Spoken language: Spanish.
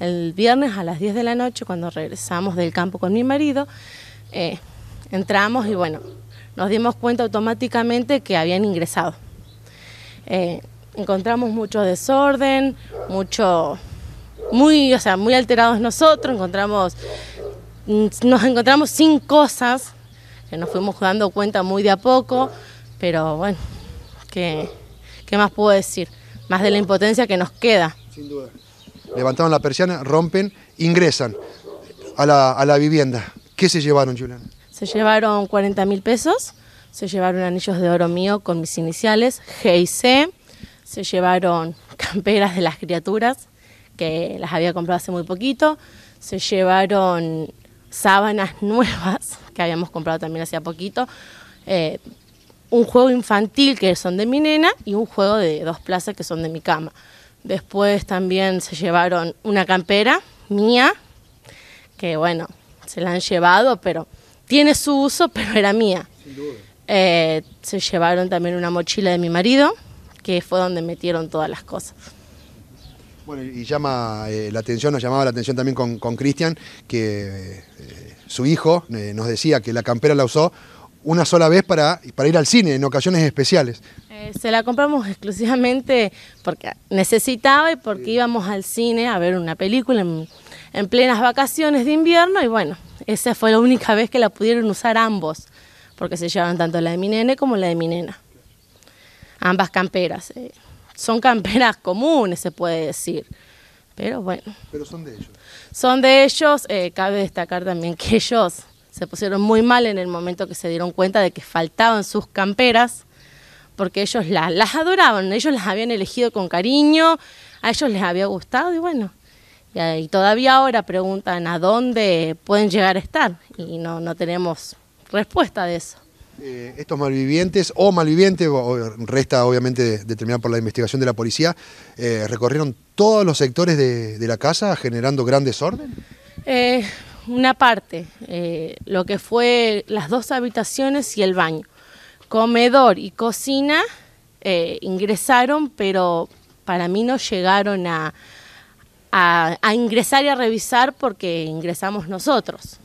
el viernes a las 10 de la noche, cuando regresamos del campo con mi marido, eh, entramos y bueno, nos dimos cuenta automáticamente que habían ingresado. Eh, encontramos mucho desorden, mucho, muy, o sea, muy alterados nosotros, encontramos, mm, nos encontramos sin cosas, que nos fuimos dando cuenta muy de a poco, pero bueno, ¿qué, qué más puedo decir? Más de la impotencia que nos queda. Sin duda levantaron la persiana, rompen, ingresan a la, a vivienda. ¿Qué se llevaron, Julián? Se llevaron 40 mil pesos, se llevaron anillos de oro mío con mis iniciales, G y C, se llevaron camperas de las criaturas, que las había comprado hace muy poquito, se llevaron sábanas nuevas, que habíamos comprado también hace poquito, eh, un juego infantil que son de mi nena y un juego de dos plazas que son de mi cama. Después también se llevaron una campera mía, que bueno, se la han llevado, pero tiene su uso, pero era mía. Sin duda. Eh, se llevaron también una mochila de mi marido, que fue donde metieron todas las cosas. Bueno, y llama eh, la atención, nos llamaba la atención también con Cristian, que eh, su hijo nos decía que la campera la usó una sola vez para, para ir al cine en ocasiones especiales. Eh, se la compramos exclusivamente porque necesitaba y porque íbamos al cine a ver una película en, plenas vacaciones de invierno y bueno, esa fue la única vez que la pudieron usar ambos, porque se llevaron tanto la de mi nene como la de mi nena. Ambas camperas. Eh, son camperas comunes, se puede decir. Pero bueno. Pero son de ellos. Son de ellos. Eh, cabe destacar también que ellos se pusieron muy mal en el momento que se dieron cuenta de que faltaban sus camperas, porque ellos las, adoraban, ellos las habían elegido con cariño, a ellos les había gustado y bueno, y, todavía ahora preguntan a dónde pueden llegar a estar y no, no tenemos respuesta de eso. Eh, estos malvivientes o malvivientes, resta obviamente determinar por la investigación de la policía, eh, recorrieron todos los sectores de, la casa generando gran desorden? Eh, una parte, eh, lo que fue las dos habitaciones y el baño. Comedor y cocina eh, ingresaron, pero para mí no llegaron a, ingresar y a revisar porque ingresamos nosotros.